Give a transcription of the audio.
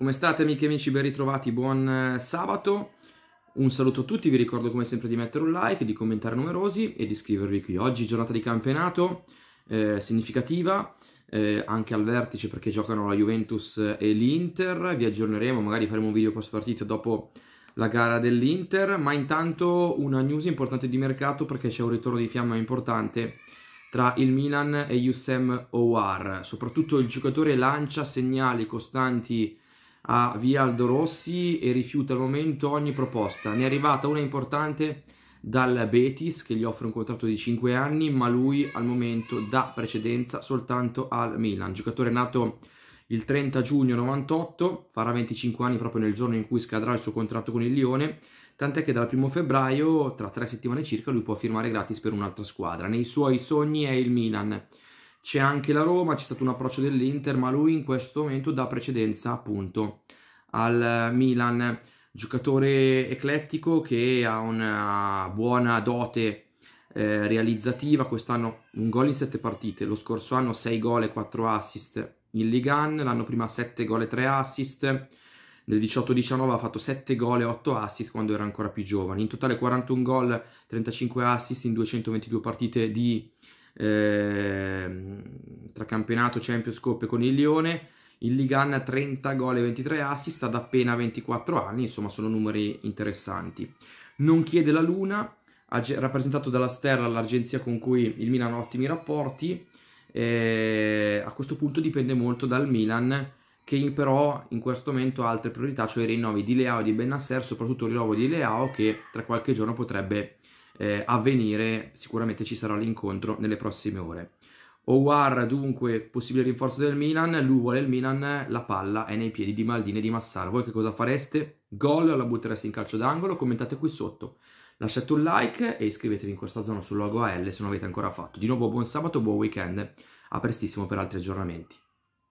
Come state amiche e amici, ben ritrovati, buon eh, sabato. Un saluto a tutti, vi ricordo come sempre di mettere un like, di commentare numerosi e di iscrivervi qui. Oggi giornata di campionato eh, significativa, eh, anche al vertice perché giocano la Juventus e l'Inter. Vi aggiorneremo, magari faremo un video post partita dopo la gara dell'Inter, ma intanto una news importante di mercato perché c'è un ritorno di fiamma importante tra il Milan e Yusem Owar. Soprattutto il giocatore lancia segnali costanti a via Aldo Rossi e rifiuta al momento ogni proposta. Ne è arrivata una importante dal Betis che gli offre un contratto di 5 anni, ma lui al momento dà precedenza soltanto al Milan. Giocatore nato il 30 giugno 98, farà 25 anni proprio nel giorno in cui scadrà il suo contratto con il Lione, tant'è che dal 1 febbraio, tra tre settimane circa, lui può firmare gratis per un'altra squadra. Nei suoi sogni è il Milan. C'è anche la Roma, c'è stato un approccio dell'Inter, ma lui in questo momento dà precedenza appunto al Milan. Giocatore eclettico che ha una buona dote eh, realizzativa, quest'anno un gol in sette partite, lo scorso anno 6 gol e 4 assist in Ligan, l'anno prima 7 gol e 3 assist, nel 18-19 ha fatto 7 gol e 8 assist quando era ancora più giovane, in totale 41 gol, 35 assist in 222 partite di Ehm, tra campionato, Champions Cup con il Lione. Il Ligan Anna 30 gol e 23 assist ad appena 24 anni, insomma sono numeri interessanti. Non chiede la luna, rappresentato dalla Sterra, l'agenzia con cui il Milan ha ottimi rapporti. Eh, a questo punto dipende molto dal Milan che però in questo momento ha altre priorità, cioè i rinnovi di Leao e di Benasser, soprattutto il rinnovo di Leao che tra qualche giorno potrebbe eh, avvenire, sicuramente ci sarà l'incontro nelle prossime ore. Owar dunque possibile rinforzo del Milan, lui vuole il Milan, la palla è nei piedi di Maldini e di Massaro. Voi che cosa fareste? Gol o la buttereste in calcio d'angolo? Commentate qui sotto. Lasciate un like e iscrivetevi in questa zona sul logo AL se non avete ancora fatto. Di nuovo buon sabato, buon weekend. A prestissimo per altri aggiornamenti.